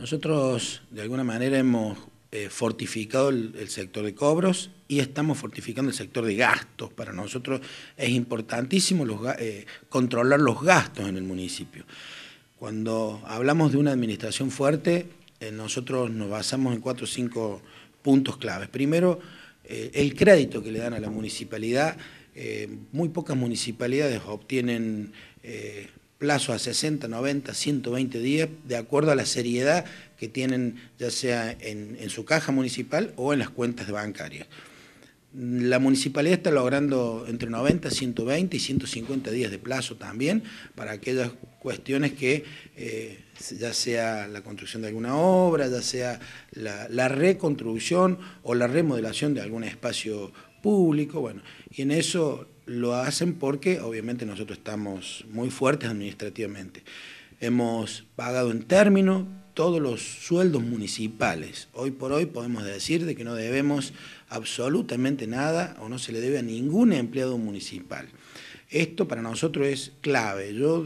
Nosotros de alguna manera hemos eh, fortificado el, sector de cobros y estamos fortificando el sector de gastos. Para nosotros es importantísimo eh, controlar los gastos en el municipio. Cuando hablamos de una administración fuerte, eh, nosotros nos basamos en cuatro o cinco puntos claves. Primero, el crédito que le dan a la municipalidad. muy pocas municipalidades obtienen plazo a 60, 90, 120 días, de acuerdo a la seriedad que tienen ya sea en, su caja municipal o en las cuentas bancarias. La municipalidad está logrando entre 90, 120 y 150 días de plazo también para aquellas cuestiones que, eh, ya sea la construcción de alguna obra, ya sea la, reconstrucción o la remodelación de algún espacio público, bueno, y en eso lo hacen porque obviamente nosotros estamos muy fuertes administrativamente. Hemos pagado en término todos los sueldos municipales. Hoy por hoy podemos decir de que no debemos absolutamente nada o no se le debe a ningún empleado municipal. Esto para nosotros es clave. Yo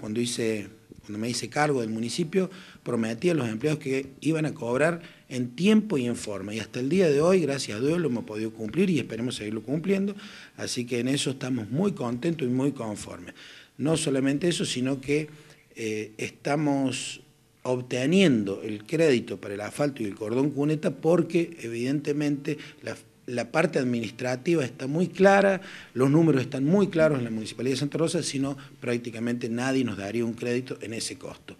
cuando, hice, cuando me hice cargo del municipio prometí a los empleados que iban a cobrar en tiempo y en forma. Y hasta el día de hoy, gracias a Dios, lo hemos podido cumplir y esperemos seguirlo cumpliendo. Así que en eso estamos muy contentos y muy conformes. No solamente eso, sino que eh, estamos obteniendo el crédito para el asfalto y el cordón cuneta porque evidentemente las la parte administrativa está muy clara, los números están muy claros en la Municipalidad de Santa Rosa, sino prácticamente nadie nos daría un crédito en ese costo.